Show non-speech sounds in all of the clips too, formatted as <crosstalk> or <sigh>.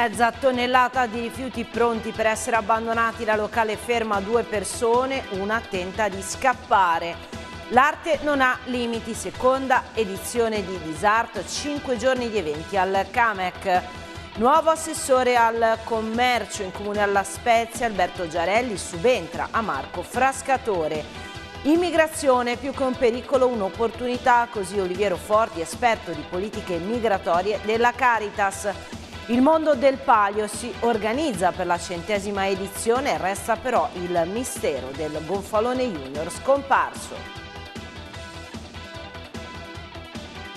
Mezza tonnellata di rifiuti pronti per essere abbandonati, la locale ferma due persone, una tenta di scappare. L'arte non ha limiti, seconda edizione di Disart, 5 giorni di eventi al Camec. Nuovo assessore al commercio in comune alla Spezia, Alberto Giarelli, subentra a Marco Frascatore. Immigrazione più che un pericolo, un'opportunità, così Oliviero Forti, esperto di politiche migratorie della Caritas. Il mondo del palio si organizza per la centesima edizione, resta però il mistero del gonfalone junior scomparso.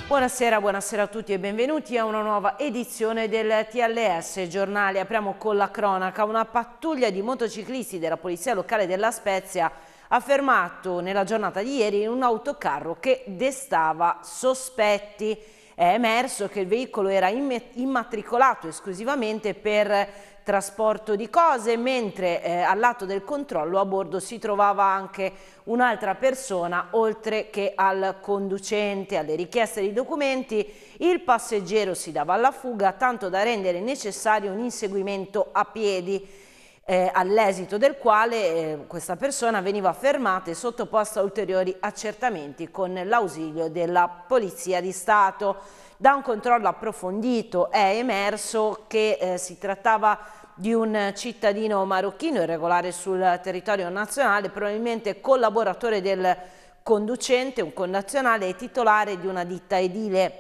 Buonasera, buonasera a tutti e benvenuti a una nuova edizione del TLS Giornale. Apriamo con la cronaca. Una pattuglia di motociclisti della Polizia Locale della Spezia ha fermato nella giornata di ieri un autocarro che destava sospetti è emerso che il veicolo era immatricolato esclusivamente per trasporto di cose, mentre eh, lato del controllo a bordo si trovava anche un'altra persona, oltre che al conducente. Alle richieste di documenti il passeggero si dava alla fuga, tanto da rendere necessario un inseguimento a piedi eh, all'esito del quale eh, questa persona veniva fermata e sottoposta a ulteriori accertamenti con l'ausilio della Polizia di Stato. Da un controllo approfondito è emerso che eh, si trattava di un cittadino marocchino irregolare sul territorio nazionale, probabilmente collaboratore del conducente, un connazionale e titolare di una ditta edile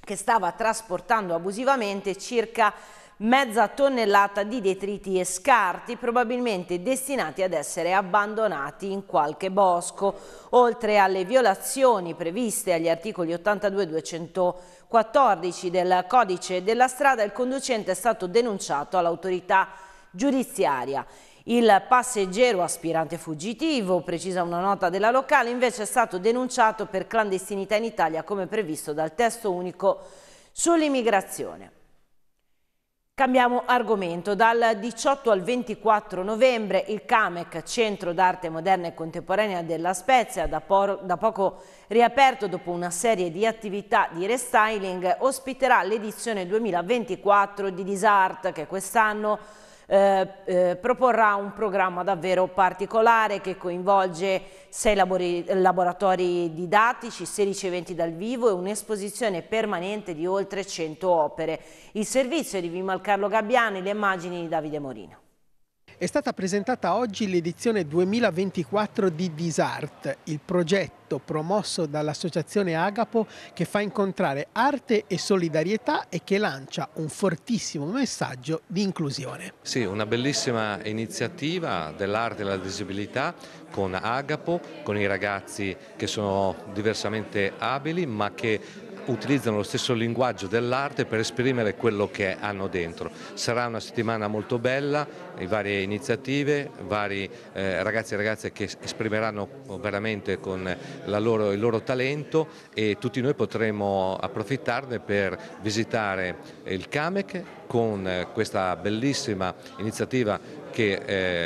che stava trasportando abusivamente circa mezza tonnellata di detriti e scarti probabilmente destinati ad essere abbandonati in qualche bosco. Oltre alle violazioni previste agli articoli 82 e 214 del codice della strada, il conducente è stato denunciato all'autorità giudiziaria. Il passeggero aspirante fuggitivo, precisa una nota della locale, invece è stato denunciato per clandestinità in Italia come previsto dal testo unico sull'immigrazione. Cambiamo argomento. Dal 18 al 24 novembre il CAMEC, Centro d'Arte Moderna e Contemporanea della Spezia, da, da, poco riaperto dopo una serie di attività di restyling, ospiterà l'edizione 2024 di Disart che quest'anno eh, eh, proporrà un programma davvero particolare che coinvolge sei labori, laboratori didattici, 16 eventi dal vivo e un'esposizione permanente di oltre 100 opere. Il servizio di Carlo Gabbiani, le immagini di Davide Morino. È stata presentata oggi l'edizione 2024 di Disart, il progetto promosso dall'associazione Agapo che fa incontrare arte e solidarietà e che lancia un fortissimo messaggio di inclusione. Sì, una bellissima iniziativa dell'arte e della disabilità con Agapo, con i ragazzi che sono diversamente abili ma che utilizzano lo stesso linguaggio dell'arte per esprimere quello che hanno dentro. Sarà una settimana molto bella, varie iniziative, vari eh, ragazzi e ragazze che esprimeranno veramente con loro, il loro talento e tutti noi potremo approfittarne per visitare il CAMEC con questa bellissima iniziativa che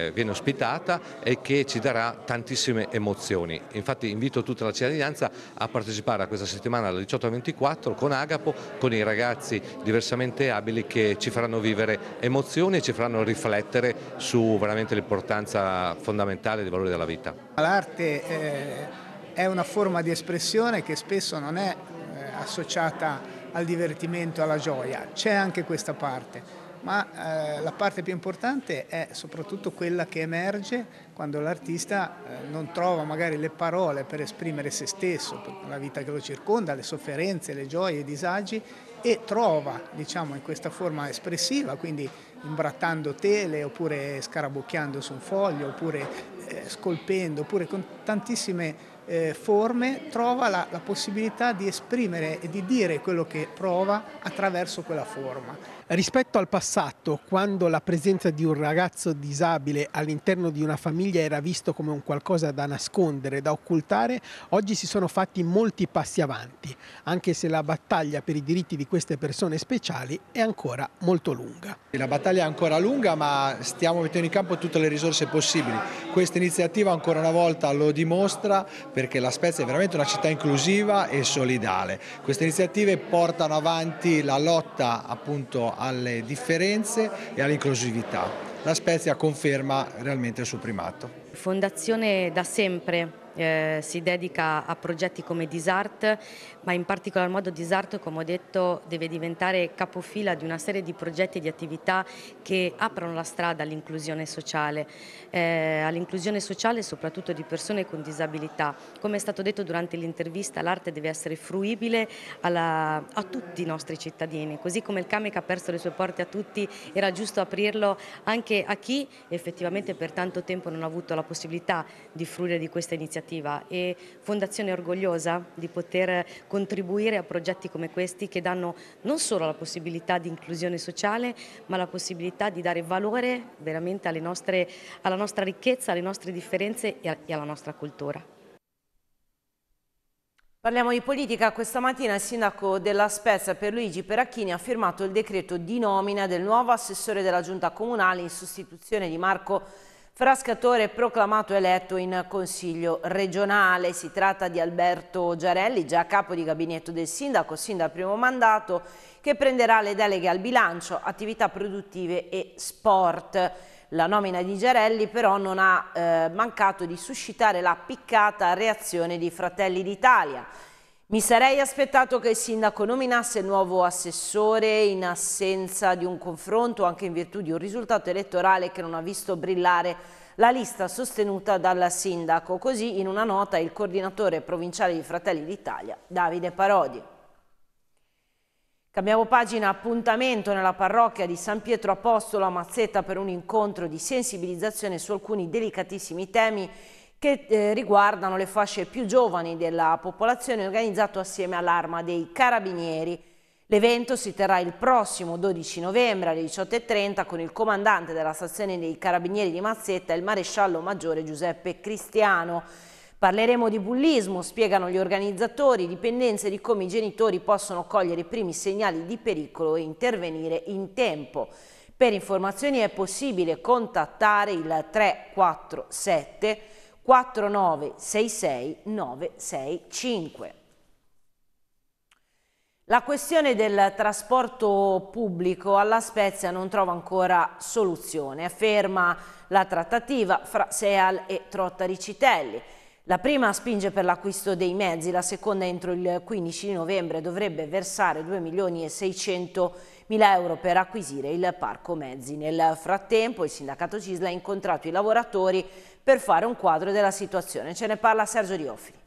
eh, viene ospitata e che ci darà tantissime emozioni. Infatti invito tutta la cittadinanza a partecipare a questa settimana dalle 18 alle 24 con Agapo, con i ragazzi diversamente abili che ci faranno vivere emozioni e ci faranno riflettere su veramente l'importanza fondamentale dei valori della vita. L'arte eh, è una forma di espressione che spesso non è eh, associata al divertimento, alla gioia, c'è anche questa parte ma eh, la parte più importante è soprattutto quella che emerge quando l'artista eh, non trova magari le parole per esprimere se stesso, la vita che lo circonda, le sofferenze, le gioie, i disagi e trova diciamo, in questa forma espressiva, quindi imbrattando tele oppure scarabocchiando su un foglio oppure eh, scolpendo, oppure con tantissime eh, forme trova la, la, possibilità di esprimere e di dire quello che prova attraverso quella forma. Rispetto al passato, quando la presenza di un ragazzo disabile all'interno di una famiglia era visto come un qualcosa da nascondere, da occultare, oggi si sono fatti molti passi avanti, anche se la battaglia per i diritti di queste persone speciali è ancora molto lunga. La battaglia è ancora lunga, ma stiamo mettendo in campo tutte le risorse possibili. Questa iniziativa ancora una volta lo dimostra perché la Spezia è veramente una città inclusiva e solidale. Queste iniziative portano avanti la lotta appunto alle differenze e all'inclusività. La Spezia conferma realmente il suo primato. Fondazione da sempre eh, si dedica a progetti come Disart ma in particolar modo Disarto, come ho detto, deve diventare capofila di una serie di progetti e di attività che aprono la strada all'inclusione sociale, eh, all'inclusione sociale soprattutto di persone con disabilità. Come è stato detto durante l'intervista, l'arte deve essere fruibile alla, a tutti i nostri cittadini, così come il CAME ha perso le sue porte a tutti, era giusto aprirlo anche a chi effettivamente per tanto tempo non ha avuto la possibilità di fruire di questa iniziativa e Fondazione è orgogliosa di poter contribuire a progetti come questi che danno non solo la possibilità di inclusione sociale ma la possibilità di dare valore veramente alle nostre, alla nostra ricchezza, alle nostre differenze e alla nostra cultura. Parliamo di politica. Questa mattina il sindaco della Spezia per Luigi Peracchini ha firmato il decreto di nomina del nuovo assessore della giunta comunale in sostituzione di Marco Frascatore proclamato eletto in Consiglio regionale. Si tratta di Alberto Giarelli, già capo di gabinetto del sindaco, sin dal primo mandato, che prenderà le deleghe al bilancio, attività produttive e sport. La nomina di Giarelli però non ha eh, mancato di suscitare la piccata reazione di Fratelli d'Italia mi sarei aspettato che il sindaco nominasse il nuovo assessore in assenza di un confronto, anche in virtù di un risultato elettorale che non ha visto brillare la lista sostenuta dal sindaco. Così in una nota il coordinatore provinciale di Fratelli d'Italia, Davide Parodi. Cambiamo pagina, appuntamento nella parrocchia di San Pietro Apostolo a Mazzetta per un incontro di sensibilizzazione su alcuni delicatissimi temi che eh, riguardano le fasce più giovani della popolazione organizzato assieme all'Arma dei Carabinieri. L'evento si terrà il prossimo 12 novembre alle 18.30 con il comandante della stazione dei Carabinieri di Mazzetta, il maresciallo maggiore Giuseppe Cristiano. Parleremo di bullismo, spiegano gli organizzatori, dipendenze di come i genitori possono cogliere i primi segnali di pericolo e intervenire in tempo. Per informazioni è possibile contattare il 347 4966 965. La questione del trasporto pubblico alla Spezia non trova ancora soluzione, afferma la trattativa fra Seal e Trottari Citelli. La prima spinge per l'acquisto dei mezzi, la seconda entro il 15 novembre dovrebbe versare 2 milioni e 600 mila euro per acquisire il parco mezzi. Nel frattempo il sindacato Cisla ha incontrato i lavoratori per fare un quadro della situazione. Ce ne parla Sergio Riofili.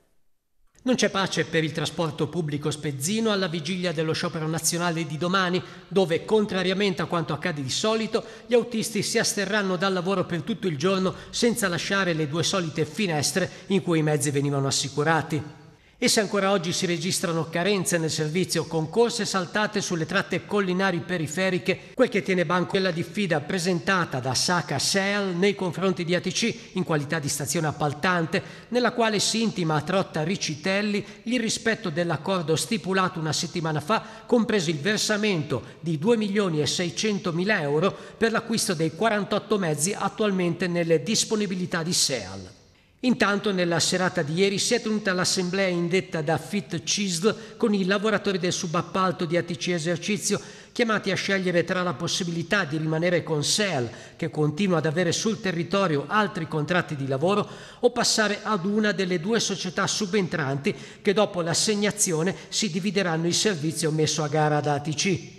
Non c'è pace per il trasporto pubblico spezzino alla vigilia dello sciopero nazionale di domani, dove, contrariamente a quanto accade di solito, gli autisti si asterranno dal lavoro per tutto il giorno senza lasciare le due solite finestre in cui i mezzi venivano assicurati. E se ancora oggi si registrano carenze nel servizio, con corse saltate sulle tratte collinari periferiche, quel che tiene banco è la diffida presentata da Saka Seal nei confronti di ATC in qualità di stazione appaltante, nella quale si intima a Trotta Ricitelli il rispetto dell'accordo stipulato una settimana fa, compreso il versamento di 2 milioni e 600 mila euro per l'acquisto dei 48 mezzi attualmente nelle disponibilità di Seal. Intanto nella serata di ieri si è tenuta l'assemblea indetta da Fit CISL con i lavoratori del subappalto di ATC Esercizio chiamati a scegliere tra la possibilità di rimanere con SEL, che continua ad avere sul territorio altri contratti di lavoro, o passare ad una delle due società subentranti che dopo l'assegnazione si divideranno il servizio messo a gara da ATC.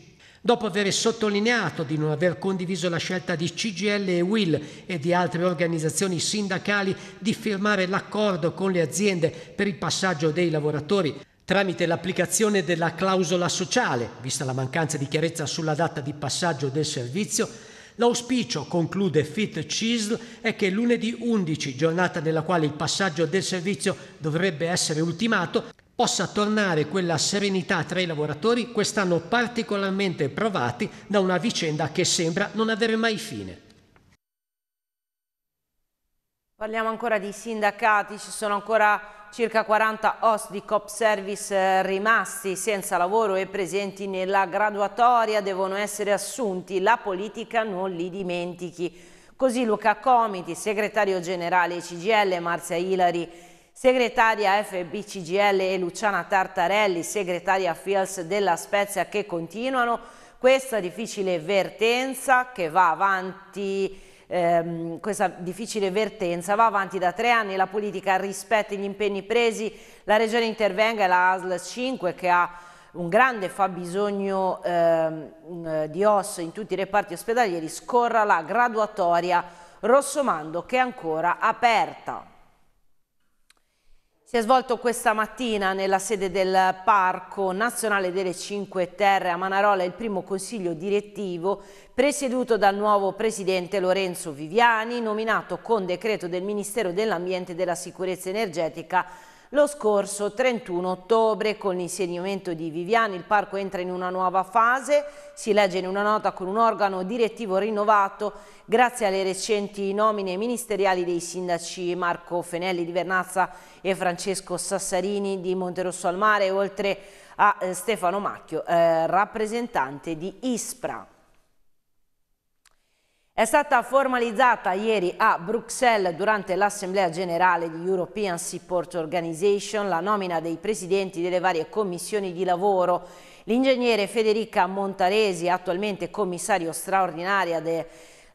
Dopo aver sottolineato di non aver condiviso la scelta di CGL e Will e di altre organizzazioni sindacali di firmare l'accordo con le aziende per il passaggio dei lavoratori tramite l'applicazione della clausola sociale, vista la mancanza di chiarezza sulla data di passaggio del servizio, L'auspicio, conclude Fit Cisl, è che lunedì 11, giornata nella quale il passaggio del servizio dovrebbe essere ultimato, possa tornare quella serenità tra i lavoratori quest'anno particolarmente provati da una vicenda che sembra non avere mai fine. Parliamo ancora di sindacati, ci sono ancora circa 40 host di Cop Service eh, rimasti senza lavoro e presenti nella graduatoria, devono essere assunti, la politica non li dimentichi. Così Luca Comiti, segretario generale CGL, Marzia Ilari Segretaria FBCGL e Luciana Tartarelli, segretaria FIALS della Spezia, che continuano questa difficile vertenza che va avanti ehm, questa difficile vertenza va avanti da tre anni, la politica rispetta gli impegni presi, la regione intervenga e la ASL 5 che ha un grande fabbisogno ehm, di osso in tutti i reparti ospedalieri scorra la graduatoria Rossomando che è ancora aperta. Si è svolto questa mattina nella sede del Parco Nazionale delle Cinque Terre a Manarola il primo consiglio direttivo presieduto dal nuovo presidente Lorenzo Viviani, nominato con decreto del Ministero dell'Ambiente e della Sicurezza Energetica lo scorso 31 ottobre. Con l'insegnamento di Viviani il parco entra in una nuova fase, si legge in una nota con un organo direttivo rinnovato grazie alle recenti nomine ministeriali dei sindaci Marco Fenelli di Vernazza e Francesco Sassarini di Monterosso al Mare, oltre a eh, Stefano Macchio, eh, rappresentante di Ispra. È stata formalizzata ieri a Bruxelles durante l'Assemblea Generale di European Support Organization la nomina dei presidenti delle varie commissioni di lavoro. L'ingegnere Federica Montaresi, attualmente commissario straordinaria de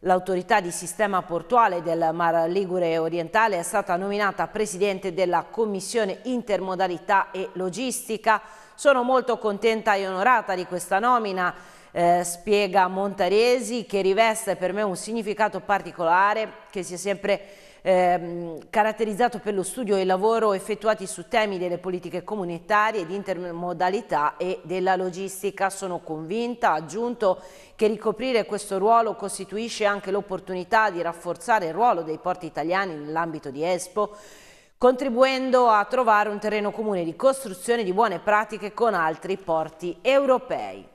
L'autorità di sistema portuale del Mar Ligure orientale è stata nominata presidente della Commissione Intermodalità e Logistica. Sono molto contenta e onorata di questa nomina eh, spiega Montaresi, che riveste per me un significato particolare che si è sempre Ehm, caratterizzato per lo studio e il lavoro effettuati su temi delle politiche comunitarie, di intermodalità e della logistica. Sono convinta, aggiunto, che ricoprire questo ruolo costituisce anche l'opportunità di rafforzare il ruolo dei porti italiani nell'ambito di Expo, contribuendo a trovare un terreno comune di costruzione di buone pratiche con altri porti europei.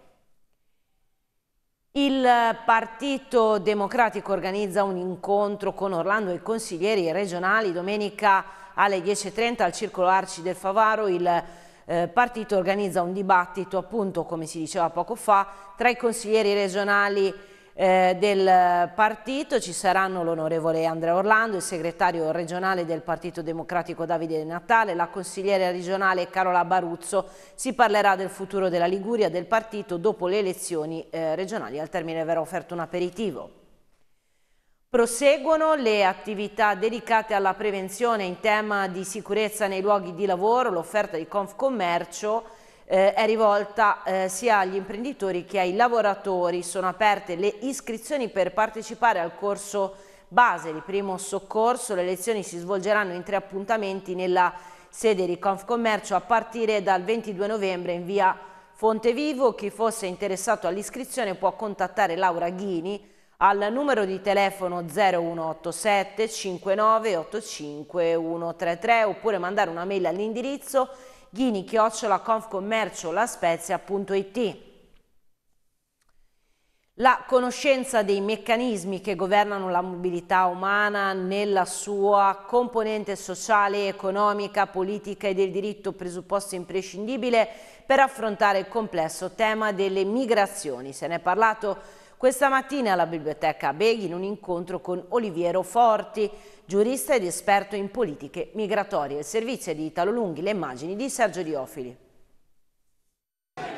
Il Partito Democratico organizza un incontro con Orlando e i consiglieri regionali domenica alle 10.30 al Circolo Arci del Favaro. Il eh, partito organizza un dibattito, appunto, come si diceva poco fa, tra i consiglieri regionali eh, del partito, ci saranno l'onorevole Andrea Orlando, il segretario regionale del Partito Democratico Davide Natale, la consigliere regionale Carola Baruzzo, si parlerà del futuro della Liguria del partito dopo le elezioni eh, regionali, al termine verrà offerto un aperitivo. Proseguono le attività dedicate alla prevenzione in tema di sicurezza nei luoghi di lavoro, l'offerta di Confcommercio eh, è rivolta eh, sia agli imprenditori che ai lavoratori. Sono aperte le iscrizioni per partecipare al corso base di primo soccorso. Le lezioni si svolgeranno in tre appuntamenti nella sede di Confcommercio a partire dal 22 novembre in via Fontevivo. Chi fosse interessato all'iscrizione può contattare Laura Ghini al numero di telefono 0187 59 85 133 oppure mandare una mail all'indirizzo ghini chiocciola confcommercio la La conoscenza dei meccanismi che governano la mobilità umana nella sua componente sociale, economica, politica e del diritto presupposto imprescindibile per affrontare il complesso tema delle migrazioni. Se ne è parlato questa mattina alla Biblioteca Beghi in un incontro con Oliviero Forti, giurista ed esperto in politiche migratorie. Il servizio di Italo Lunghi, le immagini di Sergio Diofili.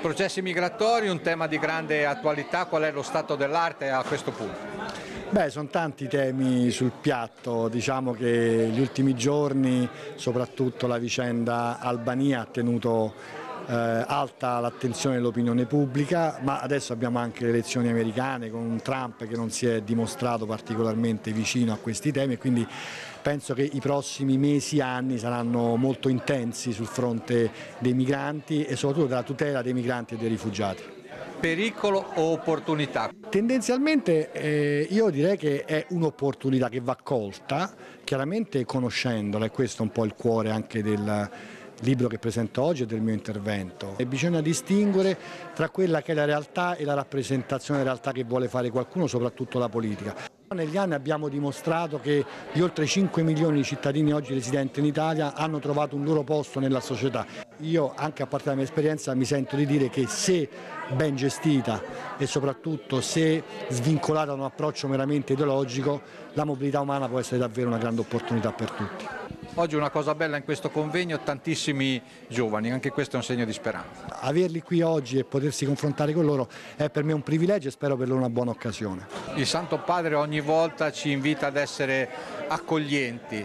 Processi migratori, un tema di grande attualità, qual è lo stato dell'arte a questo punto? Beh, sono tanti temi sul piatto, diciamo che gli ultimi giorni, soprattutto la vicenda Albania ha tenuto eh, alta l'attenzione dell'opinione pubblica, ma adesso abbiamo anche le elezioni americane con un Trump che non si è dimostrato particolarmente vicino a questi temi e quindi penso che i prossimi mesi e anni saranno molto intensi sul fronte dei migranti e soprattutto della tutela dei migranti e dei rifugiati pericolo o opportunità? Tendenzialmente eh, io direi che è un'opportunità che va colta, chiaramente conoscendola e questo è un po' il cuore anche del, libro che presento oggi e del mio intervento. E bisogna distinguere tra quella che è la realtà e la rappresentazione della realtà che vuole fare qualcuno, soprattutto la politica. Negli anni abbiamo dimostrato che gli oltre 5 milioni di cittadini oggi residenti in Italia hanno trovato un loro posto nella società. Io anche a parte la mia esperienza mi sento di dire che se ben gestita e soprattutto se svincolata da un approccio meramente ideologico, la mobilità umana può essere davvero una grande opportunità per tutti. Oggi una cosa bella in questo convegno, tantissimi giovani, anche questo è un segno di speranza. Averli qui oggi e potersi confrontare con loro è per me un privilegio e spero per loro una buona occasione. Il Santo Padre ogni volta ci invita ad essere accoglienti,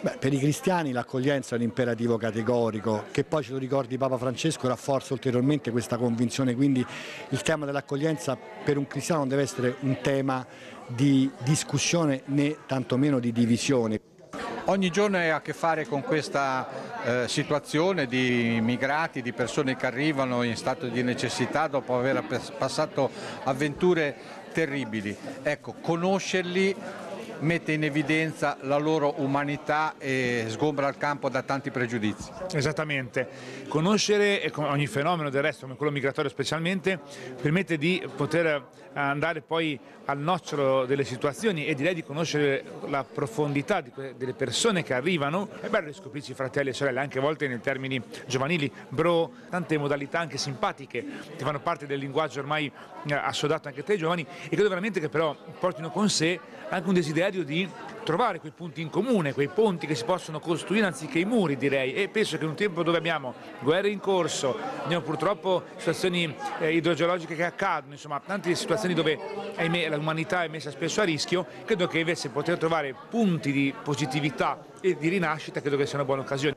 Beh, per i cristiani l'accoglienza è un imperativo categorico che poi ce lo ricordi Papa Francesco rafforza ulteriormente questa convinzione, quindi il tema dell'accoglienza per un cristiano non deve essere un tema di discussione né tantomeno di divisione. Ogni giorno è a che fare con questa eh, situazione di migrati, di persone che arrivano in stato di necessità dopo aver passato avventure terribili. Ecco, conoscerli mette in evidenza la loro umanità e sgombra il campo da tanti pregiudizi. Esattamente, conoscere ogni fenomeno del resto, come quello migratorio specialmente, permette di poter andare poi al nocciolo delle situazioni e direi di conoscere la profondità delle persone che arrivano, è bello scoprirci fratelli e sorelle, anche a volte nei termini giovanili, bro, tante modalità anche simpatiche che fanno parte del linguaggio ormai eh, assodato anche tra i giovani e credo veramente che però portino con sé anche un desiderio di trovare quei punti in comune, quei ponti che si possono costruire anziché i muri direi e penso che in un tempo dove abbiamo guerre in corso, abbiamo purtroppo situazioni eh, idrogeologiche che accadono, insomma tante situazioni dove l'umanità è messa spesso a rischio, credo che invece poter trovare punti di positività e di rinascita credo che sia una buona occasione.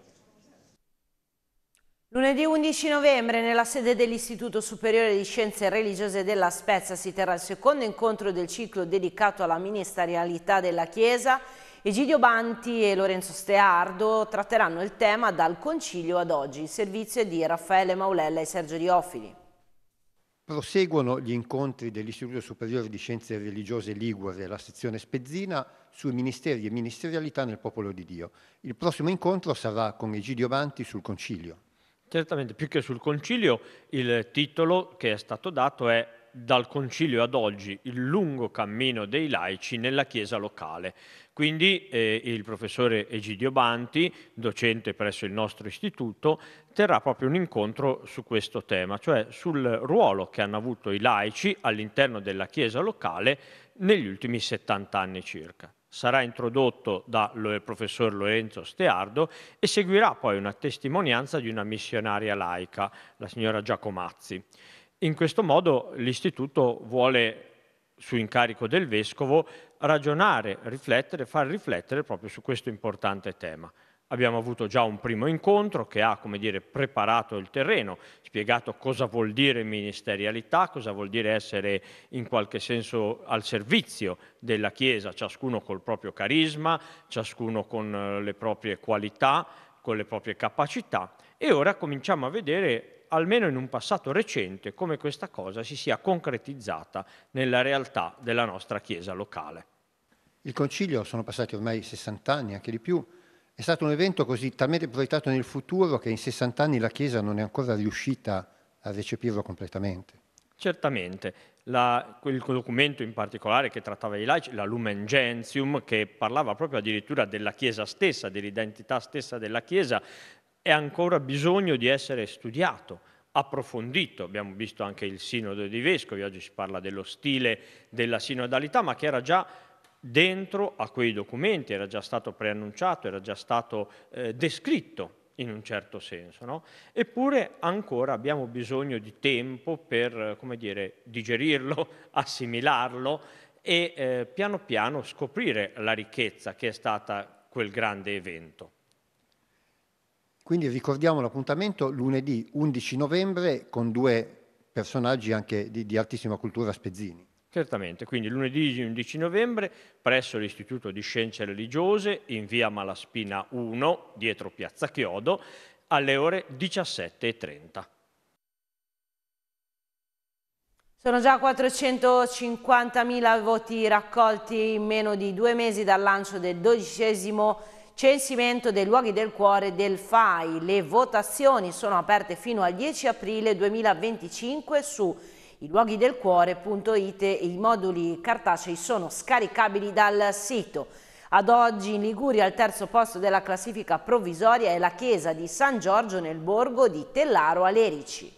Lunedì 11 novembre nella sede dell'Istituto Superiore di Scienze Religiose della Spezia si terrà il secondo incontro del ciclo dedicato alla ministerialità della Chiesa. Egidio Banti e Lorenzo Steardo tratteranno il tema dal Concilio ad oggi. Il servizio è di Raffaele Maulella e Sergio Diofili. Proseguono gli incontri dell'Istituto Superiore di Scienze Religiose Ligure, la sezione Spezzina, sui ministeri e ministerialità nel popolo di Dio. Il prossimo incontro sarà con Egidio Banti sul Concilio. Certamente, più che sul concilio, il titolo che è stato dato è Dal concilio ad oggi, il lungo cammino dei laici nella Chiesa locale. Quindi eh, il professore Egidio Banti, docente presso il nostro istituto, terrà proprio un incontro su questo tema, cioè sul ruolo che hanno avuto i laici all'interno della Chiesa locale negli ultimi 70 anni circa sarà introdotto dal professor Lorenzo Steardo e seguirà poi una testimonianza di una missionaria laica, la signora Giacomazzi. In questo modo l'Istituto vuole, su incarico del Vescovo, ragionare, riflettere, far riflettere proprio su questo importante tema abbiamo avuto già un primo incontro che ha come dire, preparato il terreno, spiegato cosa vuol dire ministerialità, cosa vuol dire essere in qualche senso al servizio della Chiesa, ciascuno col proprio carisma, ciascuno con eh, le proprie qualità, con le proprie capacità. E ora cominciamo a vedere almeno in un passato recente, come questa cosa si sia concretizzata nella realtà della nostra Chiesa locale. Il Concilio, sono passati ormai 60 anni, anche di più, è stato un evento così talmente proiettato nel futuro che in 60 anni la Chiesa non è ancora riuscita a recepirlo completamente. Certamente, la, quel documento in particolare che trattava i laici, la Lumen Gentium, che parlava proprio addirittura della Chiesa stessa, dell'identità stessa della Chiesa, è ancora bisogno di essere studiato, approfondito. Abbiamo visto anche il sinodo dei vescovi, oggi si parla dello stile della sinodalità, ma che era già dentro a quei documenti, era già stato preannunciato, era già stato eh, descritto in un certo senso. No? Eppure ancora abbiamo bisogno di tempo per dire, digerirlo, <laughs> assimilarlo e eh, piano piano scoprire la ricchezza che è stata quel grande evento. Quindi ricordiamo l'appuntamento lunedì 11 novembre con due personaggi anche di, di altissima cultura spezzini. Certamente, quindi lunedì 11 novembre presso l'Istituto di Scienze Religiose in via Malaspina 1, dietro Piazza Chiodo, alle ore 17.30. Sono già 450.000 voti raccolti in meno di due mesi dal lancio del dodicesimo censimento dei luoghi del cuore del FAI. Le votazioni sono aperte fino al 10 aprile 2025 su i luoghi del cuore.it e i moduli cartacei sono scaricabili dal sito. Ad oggi in Liguria al terzo posto della classifica provvisoria è la chiesa di San Giorgio nel borgo di Tellaro Alerici.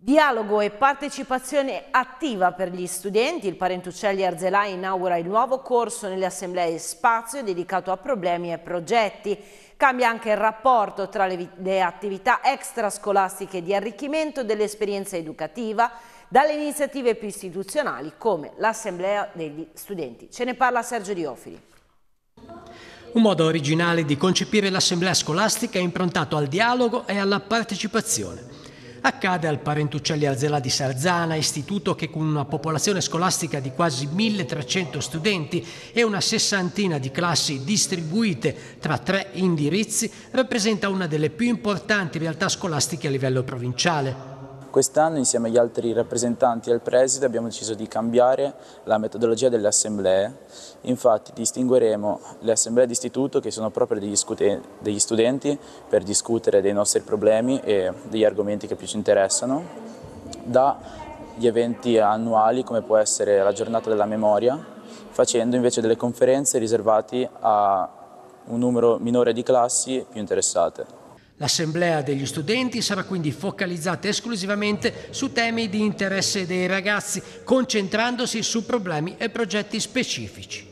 Dialogo e partecipazione attiva per gli studenti. Il Parentuccelli Arzelai inaugura il nuovo corso nelle assemblee Spazio dedicato a problemi e progetti. Cambia anche il rapporto tra le, le attività extrascolastiche di arricchimento dell'esperienza educativa dalle iniziative più istituzionali come l'Assemblea degli Studenti. Ce ne parla Sergio Diofili. Un modo originale di concepire l'assemblea scolastica è improntato al dialogo e alla partecipazione. Accade al Parentuccelli Alzela di Sarzana, istituto che con una popolazione scolastica di quasi 1300 studenti e una sessantina di classi distribuite tra tre indirizzi, rappresenta una delle più importanti realtà scolastiche a livello provinciale. Quest'anno insieme agli altri rappresentanti del Preside abbiamo deciso di cambiare la metodologia delle assemblee, infatti distingueremo le assemblee di istituto che sono proprio degli, degli studenti per discutere dei nostri problemi e degli argomenti che più ci interessano, dagli eventi annuali come può essere la giornata della memoria, facendo invece delle conferenze riservate a un numero minore di classi più interessate. L'assemblea degli studenti sarà quindi focalizzata esclusivamente su temi di interesse dei ragazzi, concentrandosi su problemi e progetti specifici.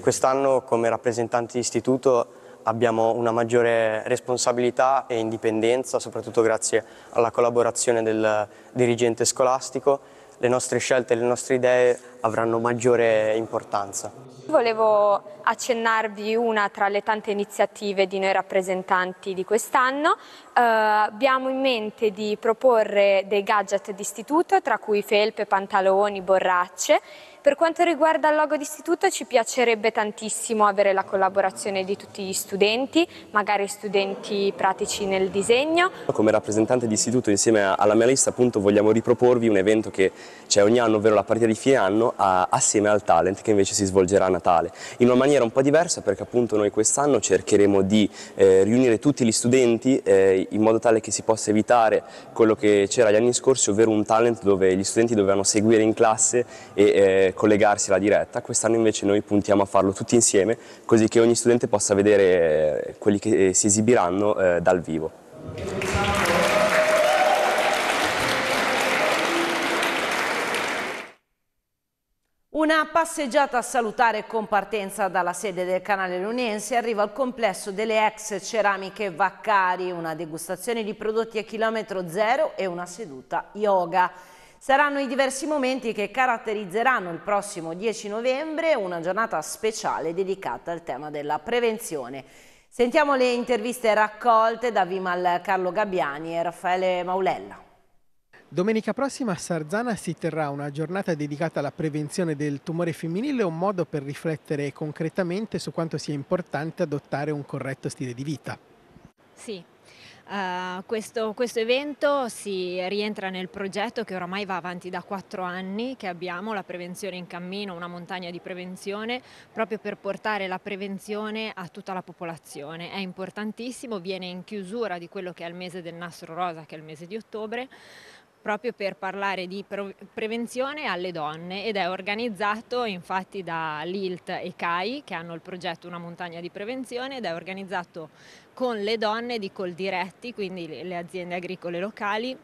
Quest'anno come rappresentanti di istituto abbiamo una maggiore responsabilità e indipendenza, soprattutto grazie alla collaborazione del dirigente scolastico le nostre scelte, e le nostre idee avranno maggiore importanza. Volevo accennarvi una tra le tante iniziative di noi rappresentanti di quest'anno. Eh, abbiamo in mente di proporre dei gadget d'istituto, tra cui felpe, pantaloni, borracce, per quanto riguarda il logo d'istituto ci piacerebbe tantissimo avere la collaborazione di tutti gli studenti, magari studenti pratici nel disegno. Come rappresentante d'istituto insieme alla mia lista appunto vogliamo riproporvi un evento che c'è ogni anno, ovvero la partita di fine anno a, assieme al talent che invece si svolgerà a Natale. In una maniera un po' diversa perché appunto noi quest'anno cercheremo di eh, riunire tutti gli studenti eh, in modo tale che si possa evitare quello che c'era gli anni scorsi, ovvero un talent dove gli studenti dovevano seguire in classe e eh, collegarsi alla diretta, quest'anno invece noi puntiamo a farlo tutti insieme così che ogni studente possa vedere eh, quelli che eh, si esibiranno eh, dal vivo. Una passeggiata a salutare con partenza dalla sede del canale Luniense arriva al complesso delle ex ceramiche Vaccari, una degustazione di prodotti a chilometro zero e una seduta yoga. Saranno i diversi momenti che caratterizzeranno il prossimo 10 novembre, una giornata speciale dedicata al tema della prevenzione. Sentiamo le interviste raccolte da Vimal Carlo Gabbiani e Raffaele Maulella. Domenica prossima a Sarzana si terrà una giornata dedicata alla prevenzione del tumore femminile, un modo per riflettere concretamente su quanto sia importante adottare un corretto stile di vita. Sì, Uh, questo, questo, evento si rientra nel progetto che oramai va avanti da quattro anni che abbiamo, la prevenzione in cammino, una montagna di prevenzione, proprio per portare la prevenzione a tutta la popolazione. È importantissimo, viene in chiusura di quello che è il mese del nastro rosa, che è il mese di ottobre, proprio per parlare di prevenzione alle donne ed è organizzato infatti da LILT e CAI che hanno il progetto Una montagna di prevenzione ed è organizzato con le donne di Coldiretti, quindi le aziende agricole locali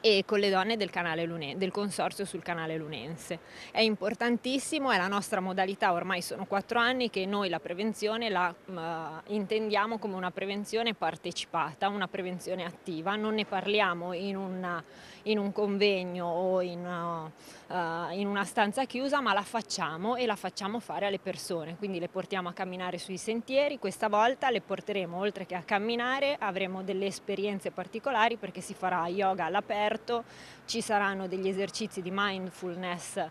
e con le donne del, Lune, del, consorzio sul canale lunense. È importantissimo, è la nostra modalità, ormai sono quattro anni che noi la prevenzione la uh, intendiamo come una prevenzione partecipata, una prevenzione attiva, non ne parliamo in, una, in un convegno o in, uh, uh, in una stanza chiusa, ma la facciamo e la facciamo fare alle persone, quindi le portiamo a camminare sui sentieri, questa volta le porteremo oltre che a camminare, avremo delle esperienze particolari perché si farà yoga all'aperto, all'aperto, ci saranno degli esercizi di mindfulness eh,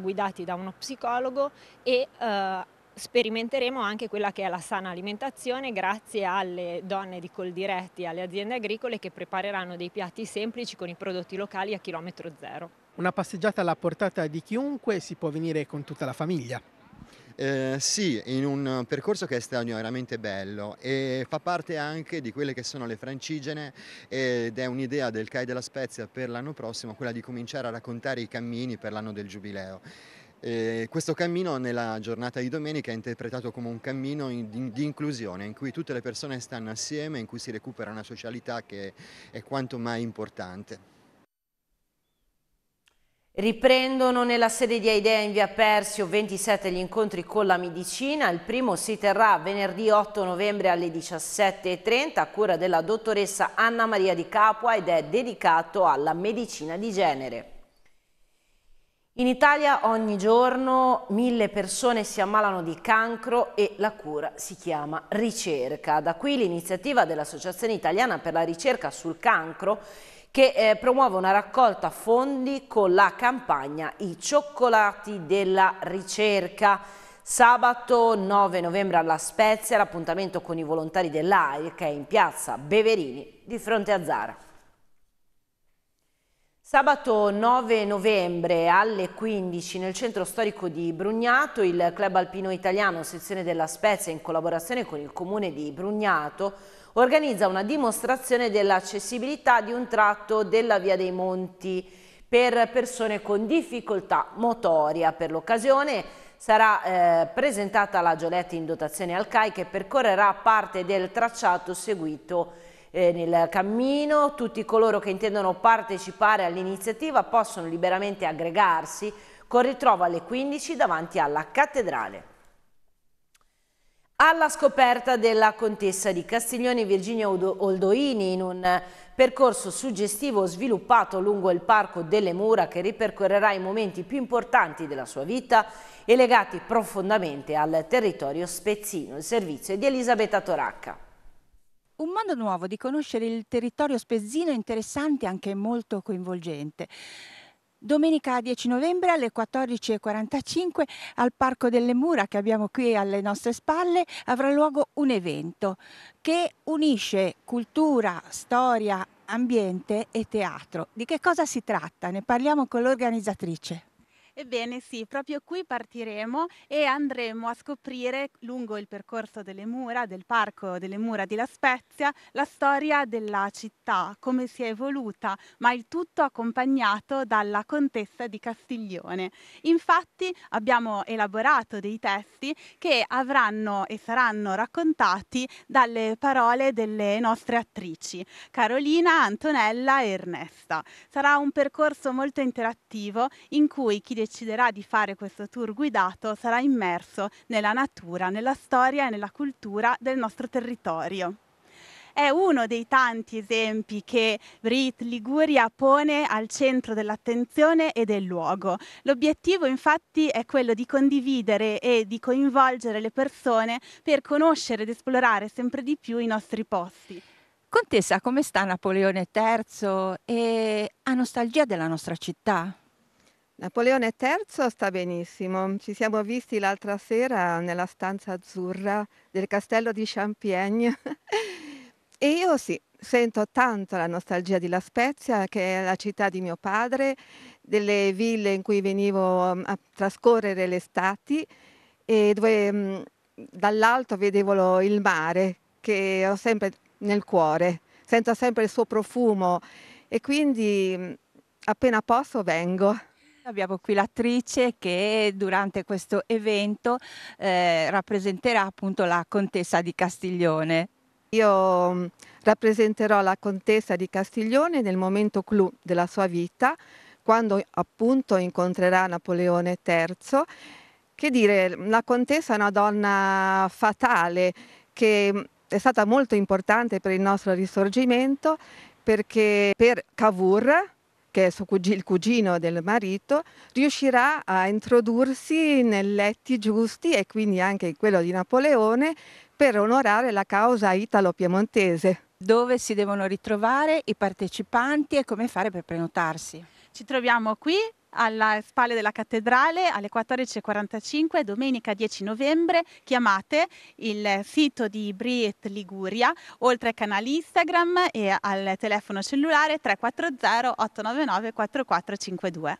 guidati da uno psicologo e eh, sperimenteremo anche quella che è la sana alimentazione grazie alle donne di Coldiretti e alle aziende agricole che prepareranno dei piatti semplici con i prodotti locali a chilometro zero. Una passeggiata alla portata di chiunque si può venire con tutta la famiglia. Eh, sì, in un percorso che è straordinariamente bello e fa parte anche di quelle che sono le francigene ed è un'idea del CAI della Spezia per l'anno prossimo quella di cominciare a raccontare i cammini per l'anno del Giubileo. Eh, questo cammino nella giornata di domenica è interpretato come un cammino in, di, di, inclusione in cui tutte le persone stanno assieme, in cui si recupera una socialità che è quanto mai importante. Riprendono nella sede di Aidea in via Persio 27 gli incontri con la medicina. Il primo si terrà venerdì 8 novembre alle 17.30 a cura della dottoressa Anna Maria Di Capua ed è dedicato alla medicina di genere. In Italia ogni giorno mille persone si ammalano di cancro e la cura si chiama ricerca. Da qui l'iniziativa dell'Associazione Italiana per la ricerca sul cancro che eh, promuove una raccolta fondi con la campagna I cioccolati della ricerca. Sabato 9 novembre alla Spezia l'appuntamento con i volontari dell'AIR che è in piazza Beverini di fronte a Zara. Sabato 9 novembre alle 15 nel centro storico di Brugnato il Club Alpino Italiano, sezione della Spezia in collaborazione con il comune di Brugnato organizza una dimostrazione dell'accessibilità di un tratto della Via dei Monti per persone con difficoltà motoria. Per l'occasione sarà eh, presentata la Gioletta in dotazione al CAI che percorrerà parte del tracciato seguito eh, nel cammino. Tutti coloro che intendono partecipare all'iniziativa possono liberamente aggregarsi con ritrovo alle 15 davanti alla cattedrale alla scoperta della contessa di Castiglione Virginia Oldoini in un percorso suggestivo sviluppato lungo il Parco delle Mura che ripercorrerà i momenti più importanti della sua vita e legati profondamente al territorio spezzino. Il servizio è di Elisabetta Toracca. Un modo nuovo di conoscere il territorio spezzino interessante e anche molto coinvolgente. Domenica 10 novembre alle 14.45 al Parco delle Mura che abbiamo qui alle nostre spalle avrà luogo un evento che unisce cultura, storia, ambiente e teatro. Di che cosa si tratta? Ne parliamo con l'organizzatrice. Ebbene sì, proprio qui partiremo e andremo a scoprire lungo il percorso delle mura, del parco delle mura di La Spezia, la storia della città, come si è evoluta, ma il tutto accompagnato dalla contessa di Castiglione. Infatti abbiamo elaborato dei testi che avranno e saranno raccontati dalle parole delle nostre attrici, Carolina, Antonella e Ernesta. Sarà un percorso molto interattivo in cui chi deciderà di fare questo tour guidato sarà immerso nella natura, nella storia e nella cultura del nostro territorio è uno dei tanti esempi che Brit Liguria pone al centro dell'attenzione e del luogo. L'obiettivo infatti è quello di condividere e di coinvolgere le persone per conoscere ed esplorare sempre di più i nostri posti. Contessa, come sta Napoleone III e ha nostalgia della nostra città? Napoleone III sta benissimo. Ci siamo visti l'altra sera nella stanza azzurra del castello di Champagne <laughs> e io sì, sento tanto la nostalgia di La Spezia, che è la città di mio padre, delle ville in cui venivo mm, a trascorrere l'estate e dove mh, mm, dall'alto vedevo il mare che ho sempre nel cuore, sento sempre il suo profumo e quindi mh, mm, appena posso vengo. Abbiamo qui l'attrice che durante questo evento eh, rappresenterà appunto la contessa di Castiglione. Io mm, rappresenterò la contessa di Castiglione nel momento clou della sua vita, quando appunto incontrerà Napoleone III. Che dire, mm, la contessa è una donna fatale che mm, è stata molto importante per il nostro risorgimento perché per Cavour, che è cugino, il cugino del marito, riuscirà a introdursi nei letti giusti e quindi anche in quello di Napoleone per onorare la causa italo-piemontese. Dove si devono ritrovare i partecipanti e come fare per prenotarsi? Ci troviamo qui alla spalle della cattedrale alle 14.45, domenica 10 novembre. Chiamate il sito di Briet Liguria, oltre ai canali Instagram e al telefono cellulare 340 899 4452.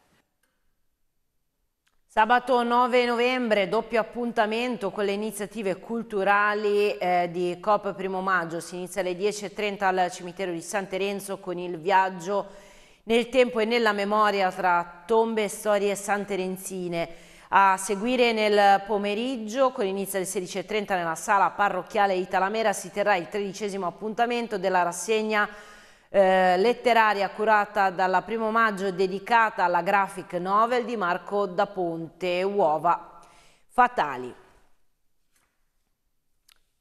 Sabato 9 novembre, doppio appuntamento con le iniziative culturali eh, di COP Primo Maggio. Si inizia alle 10.30 al cimitero di San Terenzo con il viaggio nel tempo e nella memoria tra tombe e storie santerenzine. A seguire nel pomeriggio, con inizio alle 16.30 nella sala parrocchiale Italamera, si terrà il tredicesimo appuntamento della rassegna eh, letteraria curata dalla primo maggio dedicata alla graphic novel di Marco Da Ponte, Uova Fatali.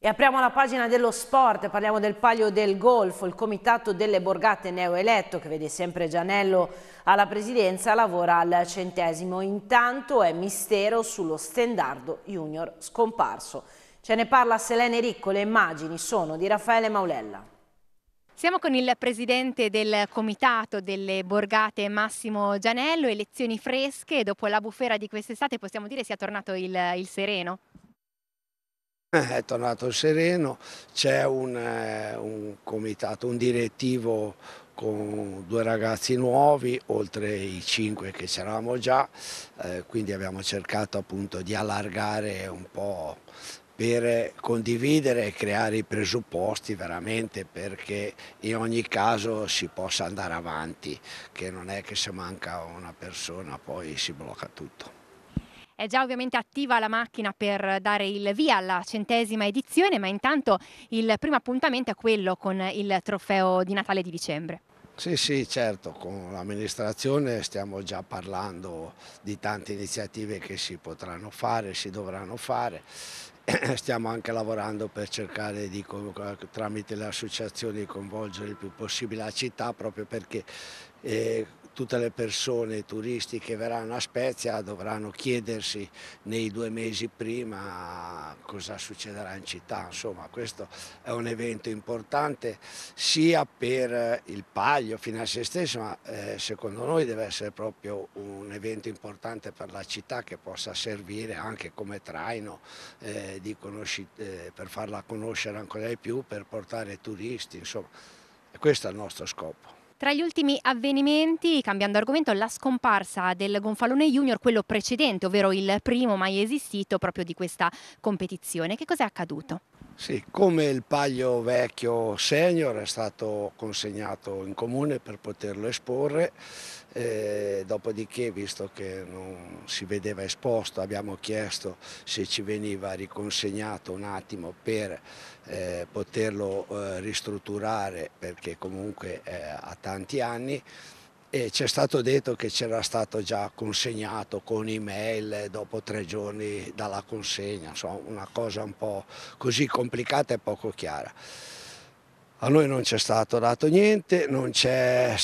E apriamo la pagina dello sport, parliamo del Palio del Golfo, il comitato delle borgate neoeletto che vede sempre Gianello alla presidenza lavora al centesimo, intanto è mistero sullo stendardo junior scomparso. Ce ne parla Selene Ricco, le immagini sono di Raffaele Maulella. Siamo con il presidente del comitato delle Borgate Massimo Gianello, elezioni fresche, dopo la bufera di quest'estate possiamo dire sia tornato il, il sereno. Eh, è tornato sereno, c'è un, eh, un, comitato, un direttivo con due ragazzi nuovi, oltre i cinque che c'eravamo già, eh, quindi abbiamo cercato appunto di allargare un po' per condividere e creare i presupposti veramente perché in ogni caso si possa andare avanti, che non è che se manca una persona poi si blocca tutto. È già ovviamente attiva la macchina per dare il via alla centesima edizione, ma intanto il primo appuntamento è quello con il trofeo di Natale di dicembre. Sì, sì, certo, con l'amministrazione stiamo già parlando di tante iniziative che si potranno fare, si dovranno fare. <clears throat> Stiamo anche lavorando per cercare di, tramite le associazioni, coinvolgere il più possibile la città proprio perché eh, tutte le persone, i turisti che verranno a Spezia dovranno chiedersi nei due mesi prima cosa succederà in città. Insomma, questo è un evento importante sia per il Paglio fino a se stesso, ma eh, secondo noi deve essere proprio un evento importante per la città che possa servire anche come traino eh, eh, per farla conoscere ancora di più, per portare turisti, insomma, questo è il nostro scopo. Tra gli ultimi avvenimenti, cambiando argomento, la scomparsa del gonfalone junior, quello precedente, ovvero il primo mai esistito proprio di questa competizione. Che cos'è accaduto? Sì, come il paglio vecchio senior è stato consegnato in comune per poterlo esporre e dopodiché, visto che non si vedeva esposto, abbiamo chiesto se ci veniva riconsegnato un attimo per eh, poterlo eh, ristrutturare perché comunque eh, ha tanti anni e c'è stato detto che c'era stato già consegnato con email dopo tre giorni dalla consegna, insomma una cosa un po' così complicata e poco chiara. A noi non c'è stato dato niente, non, eh,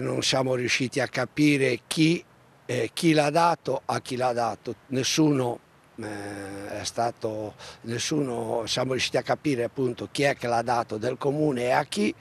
non siamo riusciti a capire chi, eh, chi l'ha dato a chi l'ha dato. Nessuno eh, è stato, nessuno siamo riusciti a capire appunto chi è che l'ha dato del comune e a chi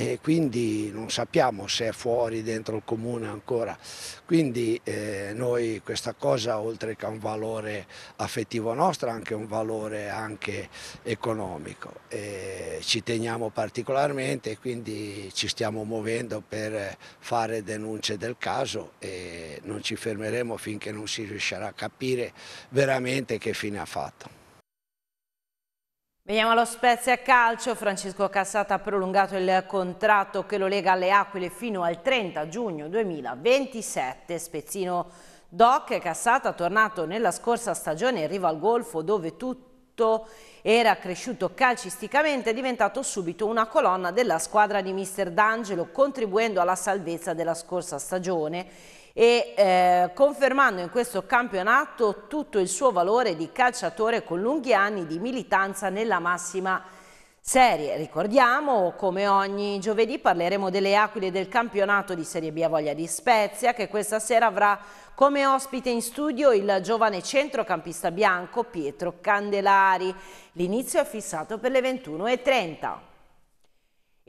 e quindi non sappiamo se è fuori, dentro il comune ancora. Quindi eh, noi questa cosa oltre che un valore affettivo nostro, ha anche un valore anche economico. E ci teniamo particolarmente e quindi ci stiamo muovendo per fare denunce del caso e non ci fermeremo finché non si riuscirà a capire veramente che fine ha fatto. Veniamo allo Spezia Calcio, Francesco Cassata ha prolungato il contratto che lo lega alle Aquile fino al 30 giugno 2027, Spezzino Doc Cassata tornato nella scorsa stagione in riva al Golfo dove tutto era cresciuto calcisticamente è diventato subito una colonna della squadra di mister D'Angelo contribuendo alla salvezza della scorsa stagione e eh, confermando in questo campionato tutto il suo valore di calciatore con lunghi anni di militanza nella massima serie. Ricordiamo, come ogni giovedì, parleremo delle aquile del campionato di Serie B a voglia di Spezia, che questa sera avrà come ospite in studio il giovane centrocampista bianco Pietro Candelari. L'inizio è fissato per le 21.30.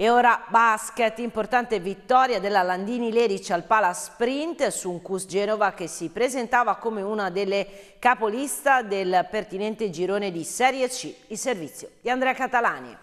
E ora basket, importante vittoria della Landini Lerici al pala sprint su un Cus Genova che si presentava come una delle capolista del pertinente girone di Serie C. Il servizio di Andrea Catalani.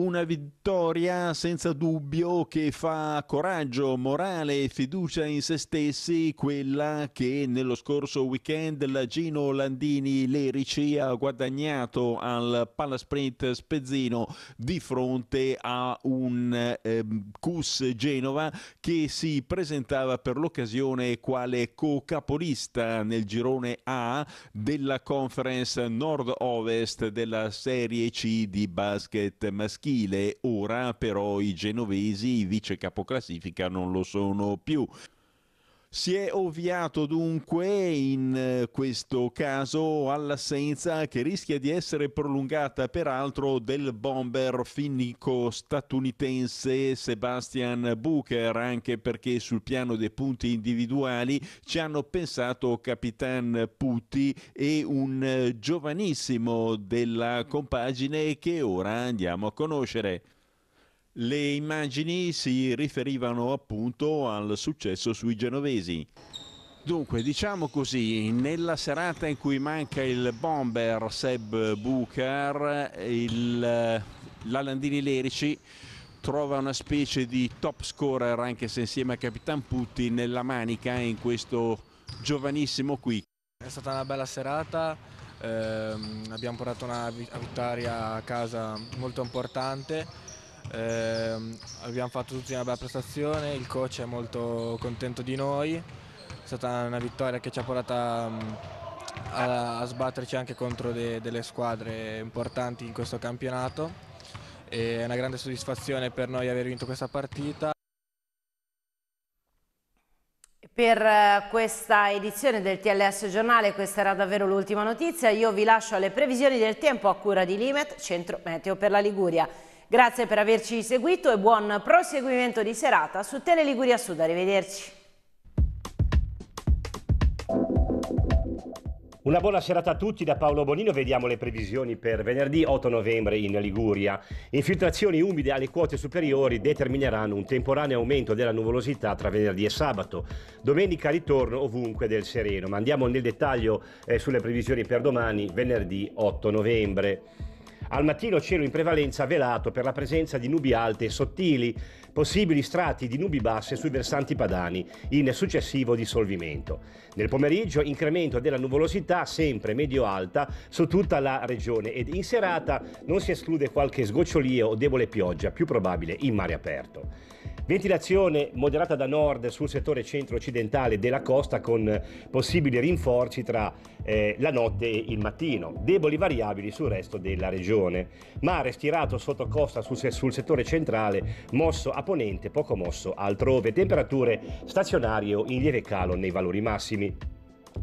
Una vittoria senza dubbio che fa coraggio, morale e fiducia in se stessi, quella che nello scorso weekend la Gino Landini Lerici ha guadagnato al Palasprint Spezzino di fronte a un eh, Cus Genova che si presentava per l'occasione quale co-capolista nel girone A della Conference Nord-Ovest della Serie C di basket maschile stile, ora però i genovesi i vice capoclassifica non lo sono più. Si è ovviato dunque in eh, questo caso all'assenza che rischia di essere prolungata peraltro del bomber finnico statunitense Sebastian Booker anche perché sul piano dei punti individuali ci hanno pensato Capitan Putti e un eh, giovanissimo della compagine che ora andiamo a conoscere. Le immagini si riferivano appunto al successo sui genovesi. Dunque, diciamo così, nella serata in cui manca il bomber Seb Bukar, l'Alandini eh, Lerici trova una specie di top scorer, anche se insieme a Capitan Putti, nella manica in questo giovanissimo qui. È stata una bella serata, ehm, abbiamo portato una vittoria a casa molto importante eh, abbiamo fatto tutti una bella prestazione, il coach è molto contento di noi, è stata una vittoria che ci ha portato a, a sbatterci anche contro de, delle squadre importanti in questo campionato. È una grande soddisfazione per noi aver vinto questa partita. Per eh, questa edizione del TLS Giornale questa era davvero l'ultima notizia, io vi lascio alle previsioni del tempo a cura di Limet, Centro Meteo per la Liguria. Grazie per averci seguito e buon proseguimento di serata su Tele Liguria Sud. Arrivederci. Una buona serata a tutti da Paolo Bonino, vediamo le previsioni per venerdì 8 novembre in Liguria. Infiltrazioni umide alle quote superiori determineranno un temporaneo aumento della nuvolosità tra venerdì e sabato. Domenica ritorno ovunque del sereno, ma andiamo nel dettaglio eh, sulle previsioni per domani, venerdì 8 novembre. Al mattino cielo in prevalenza velato per la presenza di nubi alte e sottili, possibili strati di nubi basse sui versanti padani in successivo dissolvimento. Nel pomeriggio incremento della nuvolosità sempre medio-alta su tutta la regione ed in serata non si esclude qualche sgocciolio o debole pioggia più probabile in mare aperto. Ventilazione moderata da nord sul settore centro-occidentale della costa con possibili rinforzi tra eh, la notte e il mattino. Deboli variabili sul resto della regione. Mare stirato sotto costa sul, sul settore centrale, mosso a ponente, poco mosso altrove. Temperature stazionarie in lieve calo nei valori massimi.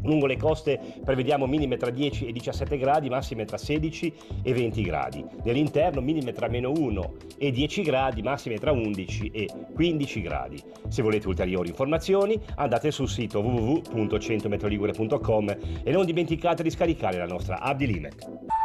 Lungo le coste prevediamo minime tra 10 e 17 gradi, massime tra 16 e 20 gradi. Nell'interno minime tra meno 1 e 10 gradi, massime tra 11 e 15 gradi. Se volete ulteriori informazioni andate sul sito www.100metroligure.com e non dimenticate di scaricare la nostra app di Limec.